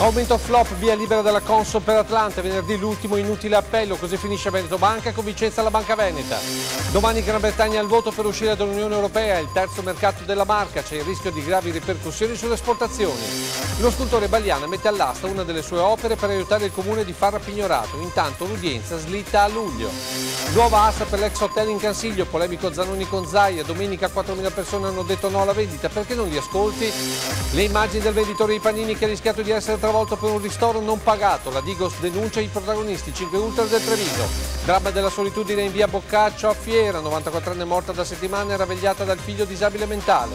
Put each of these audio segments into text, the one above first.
Aumento flop, via libera della Conso per Atlanta, venerdì l'ultimo inutile appello, così finisce Veneto Banca con Vicenza alla Banca Veneta. Domani Gran Bretagna al voto per uscire dall'Unione Europea, il terzo mercato della marca, c'è il rischio di gravi ripercussioni sulle esportazioni. Lo scultore Bagliana mette all'asta una delle sue opere per aiutare il comune di Farra Pignorato, intanto l'udienza slitta a luglio. Nuova asta per l'ex hotel in Cansiglio, polemico Zanoni con Zaia, domenica 4.000 persone hanno detto no alla vendita, perché non li ascolti? Le immagini del venditore di panini che ha rischiato di essere trattato travolto per un ristoro non pagato. La Digos denuncia i protagonisti, 5 ultra del Treviso. Dramma della solitudine in via Boccaccio a Fiera, 94enne morta da settimane, era vegliata dal figlio disabile mentale.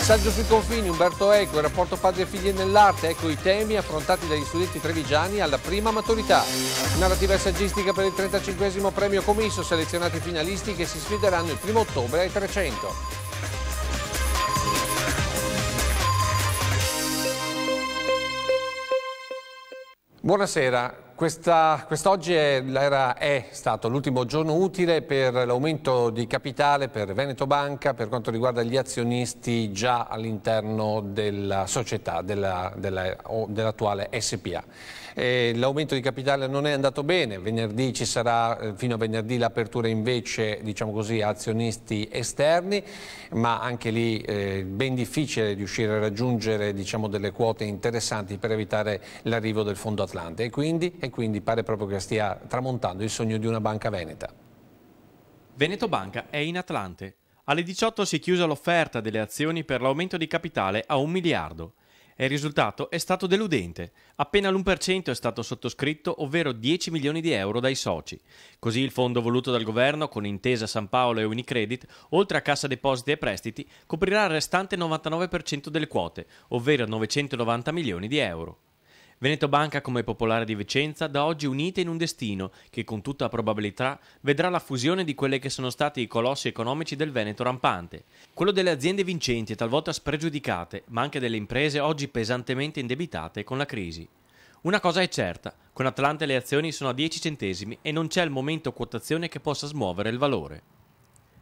Saggio sui confini, Umberto Eco, il rapporto padre e figli nell'arte, ecco i temi affrontati dagli studenti trevigiani alla prima maturità. Narrativa e saggistica per il 35 premio commisso, selezionati finalisti che si sfideranno il 1 ottobre ai 300. Buonasera, quest'oggi quest è, stato l'ultimo giorno utile per l'aumento di capitale per Veneto Banca per quanto riguarda gli azionisti già all'interno della società, dell'attuale dell SPA. L'aumento di capitale non è andato bene, venerdì ci sarà eh, fino a venerdì l'apertura invece diciamo così, azionisti esterni, ma anche lì eh, ben difficile riuscire a raggiungere diciamo, delle quote interessanti per evitare l'arrivo del Fondo Atlante. E quindi, e quindi pare proprio che stia tramontando il sogno di una banca veneta. Veneto Banca è in Atlante. Alle 18 si è chiusa l'offerta delle azioni per l'aumento di capitale a un miliardo. il risultato è stato deludente. Appena l'1% è stato sottoscritto, ovvero 10 milioni di euro dai soci. Così il fondo voluto dal governo, con intesa San Paolo e Unicredit, oltre a Cassa Depositi e Prestiti, coprirà il restante 99% delle quote, ovvero 990 milioni di euro. Veneto Banca come Popolare di Vicenza da oggi unite in un destino che con tutta probabilità vedrà la fusione di quelle che sono stati i colossi economici del Veneto rampante, quello delle aziende vincenti e talvolta spregiudicate, ma anche delle imprese oggi pesantemente indebitate con la crisi. Una cosa è certa, con Atlante le azioni sono a 10 centesimi e non c'è al momento quotazione che possa smuovere il valore.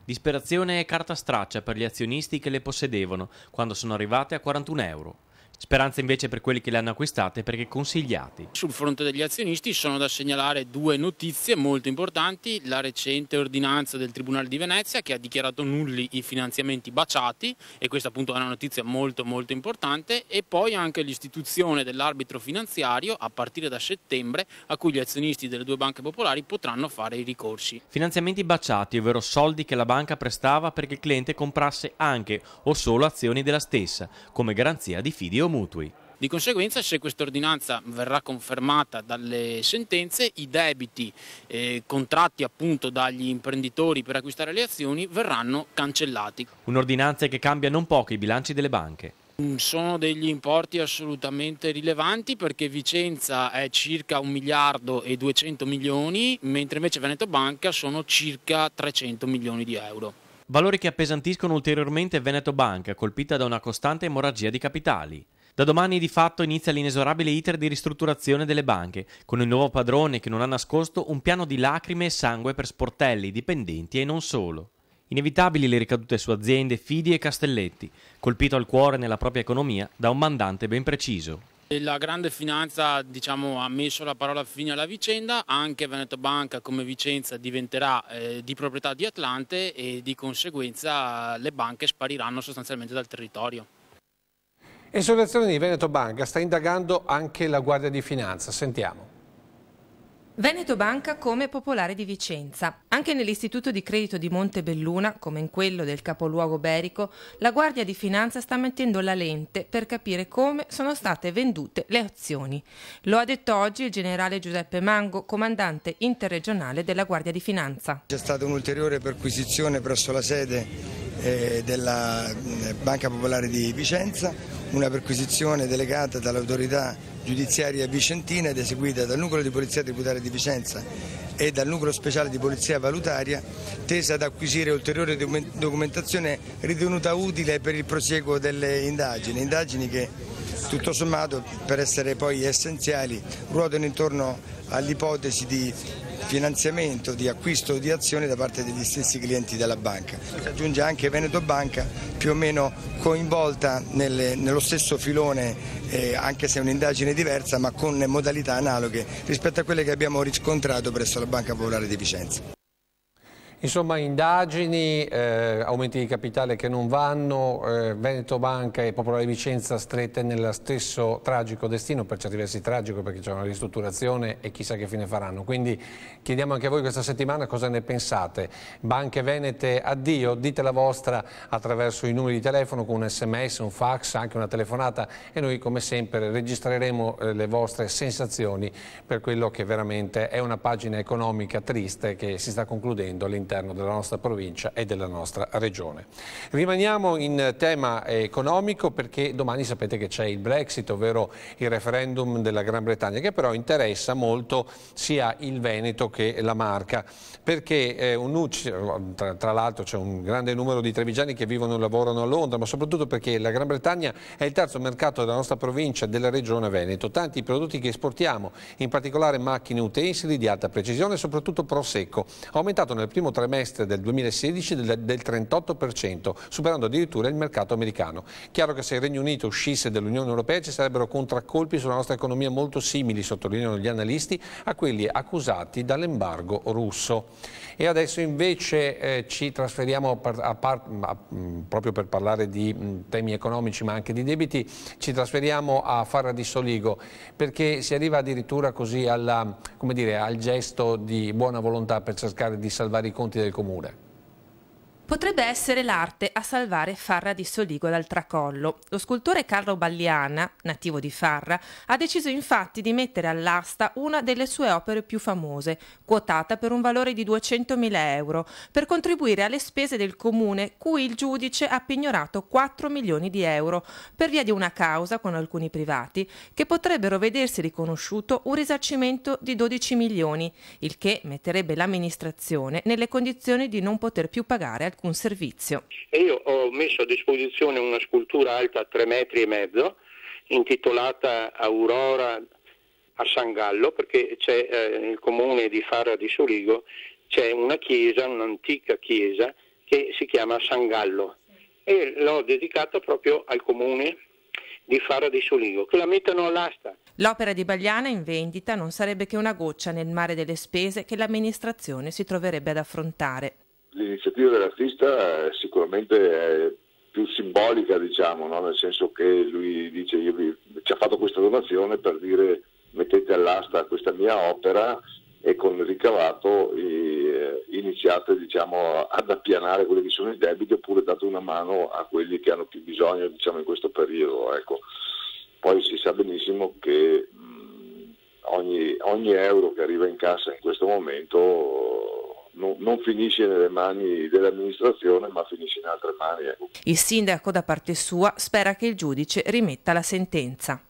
Disperazione è carta straccia per gli azionisti che le possedevano quando sono arrivate a 41 euro. Speranza invece per quelli che le hanno acquistate perché consigliati. Sul fronte degli azionisti sono da segnalare due notizie molto importanti, la recente ordinanza del Tribunale di Venezia che ha dichiarato nulli i finanziamenti baciati e questa appunto è una notizia molto molto importante e poi anche l'istituzione dell'arbitro finanziario a partire da settembre a cui gli azionisti delle due banche popolari potranno fare i ricorsi. Finanziamenti baciati, ovvero soldi che la banca prestava perché il cliente comprasse anche o solo azioni della stessa come garanzia di fidi o o mutui. Di conseguenza se quest'ordinanza verrà confermata dalle sentenze i debiti eh, contratti appunto dagli imprenditori per acquistare le azioni verranno cancellati. Un'ordinanza che cambia non poco i bilanci delle banche. Mm, sono degli importi assolutamente rilevanti perché Vicenza è circa 1 miliardo e 200 milioni, mentre invece Veneto Banca sono circa 300 milioni di euro. Valori che appesantiscono ulteriormente Veneto Banca, colpita da una costante emorragia di capitali. Da domani di fatto inizia l'inesorabile iter di ristrutturazione delle banche, con il nuovo padrone che non ha nascosto un piano di lacrime e sangue per sportelli, dipendenti e non solo. Inevitabili le ricadute su aziende, fidi e castelletti, colpito al cuore nella propria economia da un mandante ben preciso. La grande finanza diciamo, ha messo la parola fine alla vicenda, anche Veneto Banca come Vicenza diventerà eh, di proprietà di Atlante e di conseguenza le banche spariranno sostanzialmente dal territorio. E sull'azione di Veneto Banca sta indagando anche la Guardia di Finanza. Sentiamo. Veneto Banca come popolare di Vicenza. Anche nell'istituto di credito di Montebelluna, come in quello del capoluogo berico, la Guardia di Finanza sta mettendo la lente per capire come sono state vendute le azioni. Lo ha detto oggi il generale Giuseppe Mango, comandante interregionale della Guardia di Finanza. C'è stata un'ulteriore perquisizione presso la sede eh, della eh, Banca Popolare di Vicenza, una perquisizione delegata dall'autorità giudiziaria vicentina ed eseguita dal nucleo di polizia tributaria di Vicenza e dal nucleo speciale di polizia valutaria, tesa ad acquisire ulteriore documentazione ritenuta utile per il prosieguo delle indagini, indagini che tutto sommato per essere poi essenziali ruotano intorno all'ipotesi di finanziamento di acquisto di azioni da parte degli stessi clienti della banca. Si aggiunge anche Veneto Banca più o meno coinvolta nelle, nello stesso filone, eh, anche se è un'indagine diversa, ma con modalità analoghe rispetto a quelle che abbiamo riscontrato presso la Banca Popolare di Vicenza. Insomma, indagini, eh, aumenti di capitale che non vanno, eh, Veneto Banca e Popolare Vicenza strette nello stesso tragico destino, per certi versi tragico perché c'è una ristrutturazione e chissà che fine faranno. Quindi chiediamo anche a voi questa settimana cosa ne pensate. Banche Venete, addio, dite la vostra attraverso i numeri di telefono con un sms, un fax, anche una telefonata e noi come sempre registreremo eh, le vostre sensazioni per quello che veramente è una pagina economica triste che si sta concludendo all'interno all'interno della nostra provincia e della nostra regione. Rimaniamo in tema economico perché domani sapete che c'è il Brexit, ovvero il referendum della Gran Bretagna, che però interessa molto sia il Veneto che la Marca, perché eh, un, tra, tra l'altro c'è un grande numero di trevigiani che vivono e lavorano a Londra, ma soprattutto perché la Gran Bretagna è il terzo mercato della nostra provincia e della regione Veneto. Tanti prodotti che esportiamo, in particolare macchine utensili di alta precisione soprattutto prosecco, aumentato nel primo trimestre del 2016 del, del 38%, superando addirittura il mercato americano. Chiaro che se il Regno Unito uscisse dall'Unione Europea ci sarebbero contraccolpi sulla nostra economia molto simili, sottolineano gli analisti, a quelli accusati dall'embargo russo. E adesso invece eh, ci trasferiamo par, a par, a, mh, mm, proprio per parlare di mh, mm, temi economici ma anche di debiti, ci trasferiamo a Farra di Soligo perché si arriva addirittura così alla, dire, al gesto di buona volontà per cercare di salvare i conti conti del comune. Potrebbe essere l'arte a salvare Farra di Soligo dal tracollo. Lo scultore Carlo Balliana, nativo di Farra, ha deciso infatti di mettere all'asta una delle sue opere più famose, quotata per un valore di 200.000 euro, per contribuire alle spese del comune cui il giudice ha pignorato 4 milioni di euro per via di una causa con alcuni privati che potrebbero vedersi riconosciuto un risarcimento di 12 milioni, il che metterebbe l'amministrazione nelle condizioni di non poter più pagare al alcun servizio. Io ho messo a disposizione una scultura alta 3 metri e mezzo intitolata Aurora a San Gallo perché c'è eh, nel comune di Fara di Sorigo c'è una chiesa, un'antica chiesa che si chiama San Gallo e l'ho dedicata proprio al comune di Fara di Soligo, che la mettono all'asta. L'opera di Bagliana in vendita non sarebbe che una goccia nel mare delle spese che l'amministrazione si troverebbe ad affrontare l'iniziativa dell'artista sicuramente è eh, più simbolica, diciamo, no? nel senso che lui dice io vi, ci ha fatto questa donazione per dire mettete all'asta questa mia opera e con il ricavato eh, iniziate diciamo, ad appianare quelli che sono i debiti oppure date una mano a quelli che hanno più bisogno diciamo, in questo periodo. Ecco. Poi si sa benissimo che mh, ogni, ogni euro che arriva in cassa in questo momento non, non finisce nelle mani dell'amministrazione ma finisce in altre mani. Ecco. Il sindaco da parte sua spera che il giudice rimetta la sentenza.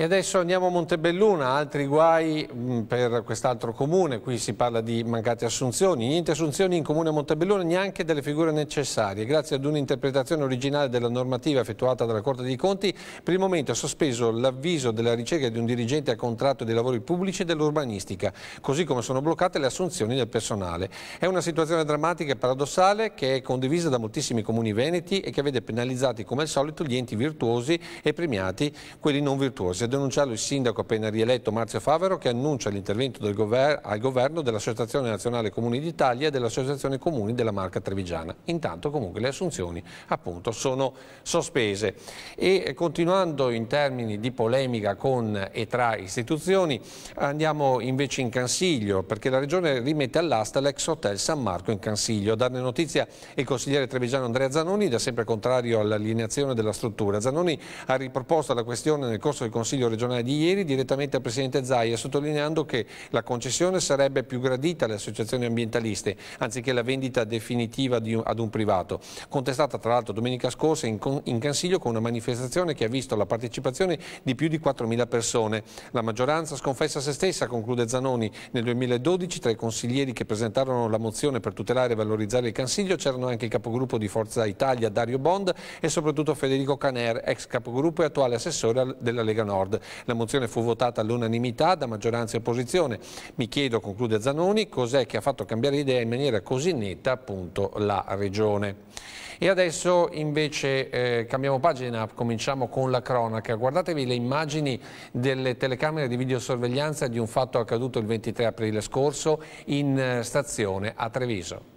E adesso andiamo a Montebelluna, altri guai mm, per quest'altro comune, qui si parla di mancate assunzioni, niente assunzioni in comune a Montebelluna, neanche delle figure necessarie. Grazie ad un'interpretazione originale della normativa effettuata dalla Corte dei Conti, per il momento è sospeso l'avviso della ricerca di un dirigente a contratto dei lavori pubblici e dell'urbanistica, così come sono bloccate le assunzioni del personale. È una situazione drammatica e paradossale che è condivisa da moltissimi comuni veneti e che vede penalizzati come al solito gli enti virtuosi e premiati quelli non virtuosi denunciarlo il sindaco appena rieletto Marzio Favero che annuncia l'intervento gover al governo dell'Associazione Nazionale Comuni d'Italia e dell'Associazione Comuni della Marca Trevigiana. Intanto comunque le assunzioni appunto sono sospese. E eh, continuando in termini di polemica con e tra istituzioni andiamo invece in Cansiglio perché la regione rimette all'asta l'ex hotel San Marco in Cansiglio. A darne notizia il consigliere trevigiano Andrea Zanoni da sempre contrario all'allineazione della struttura. Zanoni ha riproposto la questione nel corso del Consiglio Consiglio regionale di ieri direttamente al Presidente Zaia sottolineando che la concessione sarebbe più gradita alle associazioni ambientaliste anziché la vendita definitiva un, ad un privato, contestata tra l'altro domenica scorsa in, in Consiglio con una manifestazione che ha visto la partecipazione di più di 4.000 persone. La maggioranza sconfessa se stessa, conclude Zanoni, nel 2012 tra i consiglieri che presentarono la mozione per tutelare e valorizzare il Consiglio c'erano anche il capogruppo di Forza Italia Dario Bond e soprattutto Federico Caner, ex capogruppo e attuale assessore della Lega Nord. Nord. La mozione fu votata all'unanimità da maggioranza e opposizione. Mi chiedo, conclude Zanoni, cos'è che ha fatto cambiare idea in maniera così netta appunto la Regione. E adesso invece eh, cambiamo pagina, cominciamo con la cronaca. Guardatevi le immagini delle telecamere di videosorveglianza di un fatto accaduto il 23 aprile scorso in eh, stazione a Treviso.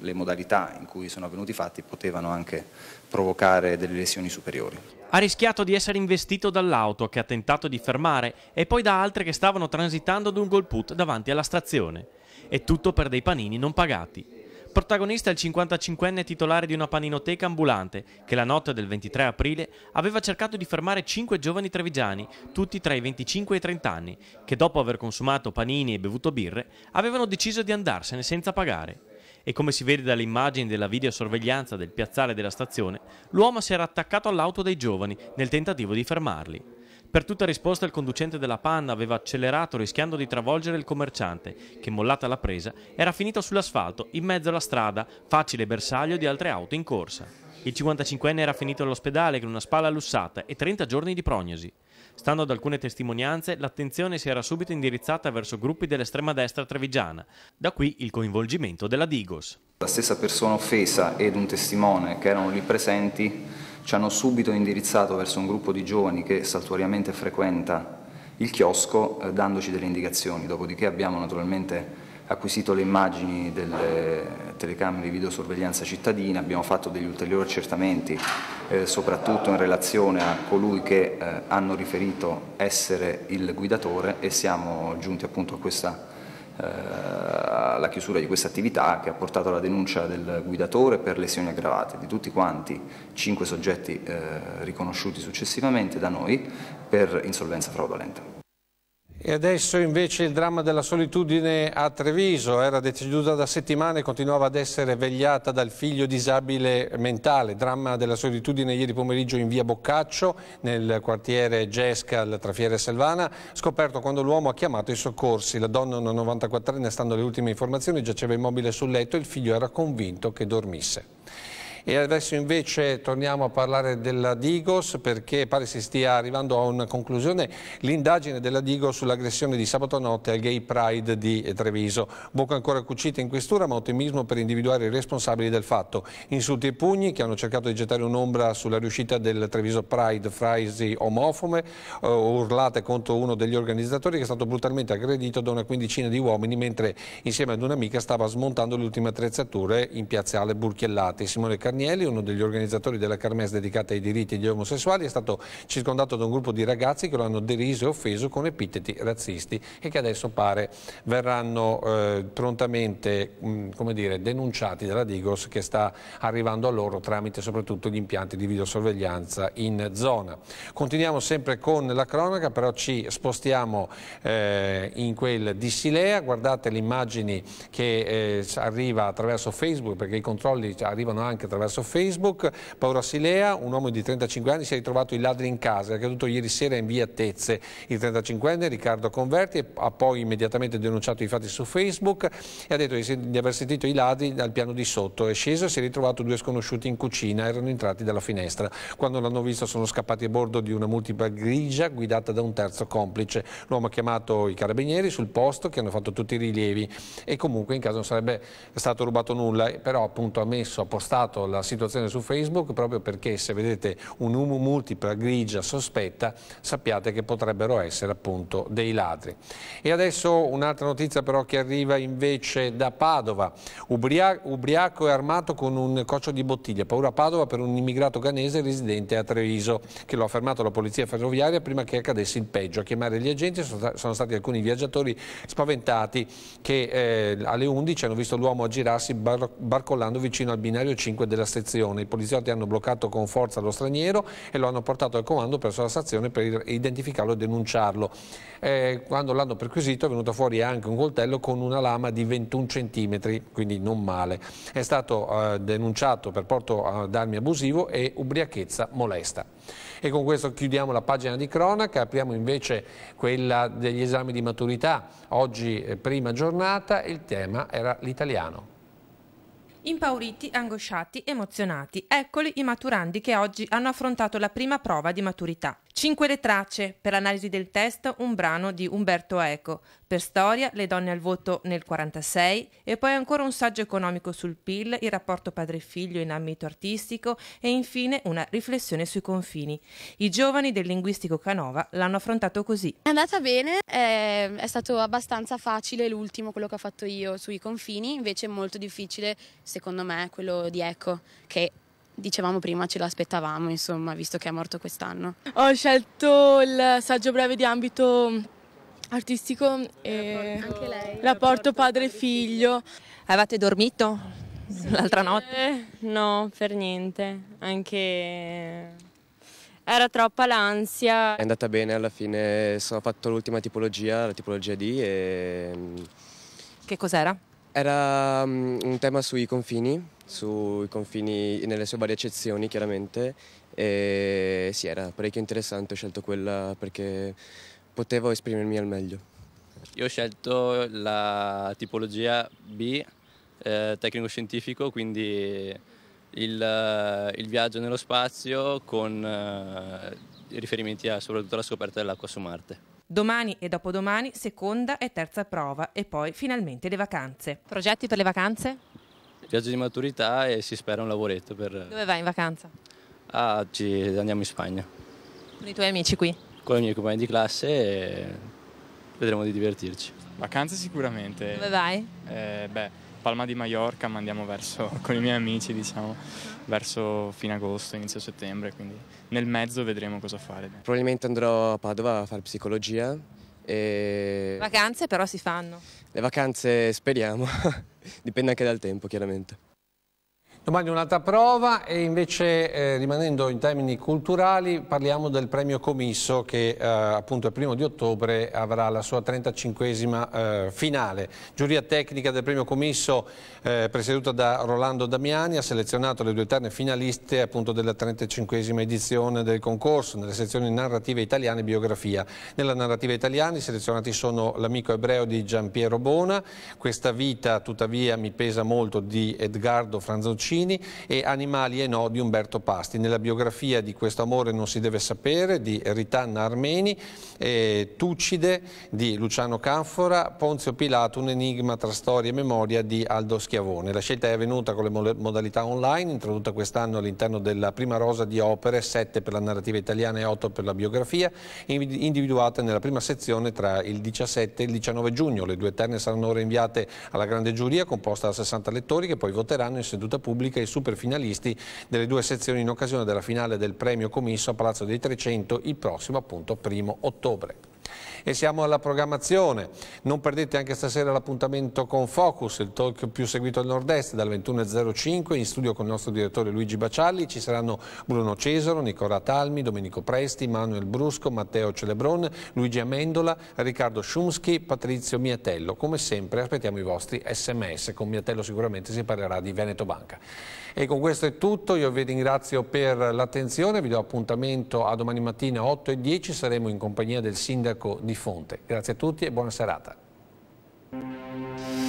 Le modalità in cui sono avvenuti i fatti potevano anche provocare delle lesioni superiori. Ha rischiato di essere investito dall'auto che ha tentato di fermare e poi da altre che stavano transitando ad un il put davanti alla stazione. E tutto per dei panini non pagati. Protagonista è il 55enne titolare di una paninoteca ambulante che la notte del 23 aprile aveva cercato di fermare 5 giovani trevigiani, tutti tra i 25 e i 30 anni, che dopo aver consumato panini e bevuto birre avevano deciso di andarsene senza pagare e come si vede dalle immagini della videosorveglianza del piazzale della stazione, l'uomo si era attaccato all'auto dei giovani nel tentativo di fermarli. Per tutta risposta il conducente della panna aveva accelerato rischiando di travolgere il commerciante che, mollata la presa, era finito sull'asfalto in mezzo alla strada, facile bersaglio di altre auto in corsa. Il 55enne era finito all'ospedale con una spalla lussata e 30 giorni di prognosi. Stando ad alcune testimonianze, l'attenzione si era subito indirizzata verso gruppi dell'estrema destra trevigiana, da qui il coinvolgimento della Digos. La stessa persona offesa ed un testimone che erano lì presenti ci hanno subito indirizzato verso un gruppo di giovani che saltuariamente frequenta il chiosco eh, dandoci delle indicazioni, dopodiché abbiamo naturalmente acquisito le immagini delle telecamere di videosorveglianza cittadina, abbiamo fatto degli ulteriori accertamenti eh, soprattutto in relazione a colui che eh, hanno riferito essere il guidatore e siamo giunti appunto a questa eh, alla chiusura di questa attività che ha portato alla denuncia del guidatore per lesioni aggravate di tutti quanti cinque soggetti eh, riconosciuti successivamente da noi per insolvenza fraudolenta. E adesso invece il dramma della solitudine a Treviso, era deceduta da settimane e continuava ad essere vegliata dal figlio disabile mentale. Dramma della solitudine ieri pomeriggio in via Boccaccio, nel quartiere Gescal tra Fiera e Selvana, scoperto quando l'uomo ha chiamato i soccorsi. La donna, una 94enne, stando alle ultime informazioni, giaceva immobile sul letto e il figlio era convinto che dormisse. E adesso invece torniamo a parlare della Digos perché pare si stia arrivando a una conclusione l'indagine della Digos sull'aggressione di sabato notte al Gay Pride di Treviso. Bocca ancora cucita in questura ma ottimismo per individuare i responsabili del fatto. Insulti e pugni che hanno cercato di gettare un'ombra sulla riuscita del Treviso Pride, frasi omofome, uh, eh, urlate contro uno degli organizzatori che è stato brutalmente aggredito da una quindicina di uomini mentre insieme ad un'amica stava smontando le ultime attrezzature in piazzale Burchiellati. Simone Carnielli, uno degli organizzatori della Carmes dedicata ai diritti degli omosessuali, è stato circondato da un gruppo di ragazzi che lo hanno deriso e offeso con epiteti razzisti e che adesso pare verranno eh, prontamente mh, mm, dire, denunciati dalla Digos che sta arrivando a loro tramite soprattutto gli impianti di videosorveglianza in zona. Continuiamo sempre con la cronaca, però ci spostiamo eh, in quel di Silea, guardate le immagini che eh, arriva attraverso Facebook perché i controlli arrivano anche attraverso attraverso Facebook. Paolo Silea, un uomo di 35 anni, si è ritrovato i ladri in casa, è accaduto ieri sera in via Tezze. Il 35enne Riccardo Converti ha poi immediatamente denunciato i fatti su Facebook e ha detto di aver sentito i ladri dal piano di sotto. È sceso e si è ritrovato due sconosciuti in cucina, erano entrati dalla finestra. Quando l'hanno visto sono scappati a bordo di una multipla grigia guidata da un terzo complice. L'uomo ha chiamato i carabinieri sul posto che hanno fatto tutti i rilievi e comunque in caso non sarebbe stato rubato nulla, però appunto ha messo, ha postato la situazione su Facebook proprio perché se vedete un humo multipla grigia sospetta sappiate che potrebbero essere appunto dei ladri. E adesso un'altra notizia però che arriva invece da Padova. Ubriaco e armato con un coccio di bottiglia, paura a Padova per un immigrato canese residente a Treviso che lo ha fermato la polizia ferroviaria prima che accadesse il peggio. A chiamare gli agenti sono stati alcuni viaggiatori spaventati che eh, alle 11 hanno visto l'uomo aggirarsi barcollando vicino al binario 5 della della sezione. I poliziotti hanno bloccato con forza lo straniero e lo hanno portato al comando presso la stazione per identificarlo e denunciarlo. Eh, quando l'hanno perquisito è venuto fuori anche un coltello con una lama di 21 cm, quindi non male. È stato eh, denunciato per porto eh, d'armi abusivo e ubriachezza molesta. E con questo chiudiamo la pagina di cronaca, apriamo invece quella degli esami di maturità. Oggi prima giornata il tema era l'italiano. Impauriti, angosciati, emozionati, eccoli i maturandi che oggi hanno affrontato la prima prova di maturità. Cinque le tracce, per l'analisi del testo un brano di Umberto Eco, per storia le donne al voto nel 46 e poi ancora un saggio economico sul PIL, il rapporto padre-figlio in ambito artistico e infine una riflessione sui confini. I giovani del linguistico Canova l'hanno affrontato così. È andata bene, è, è stato abbastanza facile l'ultimo quello che ho fatto io sui confini, invece è molto difficile secondo me quello di Eco che dicevamo prima ce l'aspettavamo, insomma, visto che è morto quest'anno. Ho scelto il saggio breve di ambito artistico e rapporto, lei, rapporto padre figlio. Avete dormito sì. l'altra notte? Eh, no, per niente, anche era troppa l'ansia. È andata bene alla fine, sono fatto l'ultima tipologia, la tipologia D e... Mm, che cos'era? Era mm, un tema sui confini sui confini, nelle sue varie eccezioni chiaramente e sì era parecchio interessante, ho scelto quella perché potevo esprimermi al meglio. Io ho scelto la tipologia B, eh, tecnico-scientifico, quindi il, eh, il, viaggio nello spazio con eh, riferimenti a, soprattutto alla scoperta dell'acqua su Marte. Domani e dopodomani seconda e terza prova e poi finalmente le vacanze. Progetti per le vacanze? viaggio di maturità e si spera un lavoretto. Per... Dove vai in vacanza? Ah, oggi andiamo in Spagna. Con i tuoi amici qui? Con i miei compagni di classe e vedremo di divertirci. Vacanze sicuramente. Dove vai? Eh, beh, Palma di Mallorca, ma andiamo verso, con i miei amici diciamo, verso fine agosto, inizio settembre, quindi nel mezzo vedremo cosa fare. Probabilmente andrò a Padova a fare psicologia. E... Vacanze però si fanno. Le vacanze speriamo. dipende anche dal tempo chiaramente. Domani un'altra prova e invece eh, rimanendo in termini culturali parliamo del premio Comisso che eh, appunto il primo di ottobre avrà la sua 35esima eh, finale. Giuria tecnica del premio Comisso eh, presieduta da Rolando Damiani ha selezionato le due eterne finaliste appunto della 35esima edizione del concorso nelle sezioni narrative italiane e biografia. Nella narrativa italiana i selezionati sono l'amico ebreo di Gian Piero Bona, Questa vita tuttavia mi pesa molto di Edgardo Franzoncini Mancini e Animali e no di Umberto Pasti. Nella biografia di questo amore non si deve sapere di Ritanna Armeni, eh, Tucide di Luciano Canfora, Ponzio Pilato, un enigma tra storia e memoria di Aldo Schiavone. La scelta è avvenuta con le modalità online, introdotta quest'anno all'interno della prima rosa di opere, 7 per la narrativa italiana e 8 per la biografia, individuate nella prima sezione tra il 17 e il 19 giugno. Le due terne saranno ora inviate alla grande giuria, composta da 60 lettori, che poi voteranno in seduta pubblica pubblica i superfinalisti delle due sezioni in occasione della finale del premio commisso a Palazzo dei 300 il prossimo appunto primo ottobre e siamo alla programmazione. Non perdete anche stasera l'appuntamento con Focus, il talk più seguito al nord-est dal 21.05 in studio con il nostro direttore Luigi Bacialli. Ci saranno Bruno Cesaro, Nicola Talmi, Domenico Presti, Manuel Brusco, Matteo Celebron, Luigi Amendola, Riccardo Schumschi, Patrizio Miatello. Come sempre aspettiamo i vostri sms. Con Miatello sicuramente si parlerà di Veneto Banca. E con questo è tutto, io vi ringrazio per l'attenzione, vi do appuntamento a domani mattina 8 e 10, saremo in compagnia del sindaco di Fonte. Grazie a tutti e buona serata.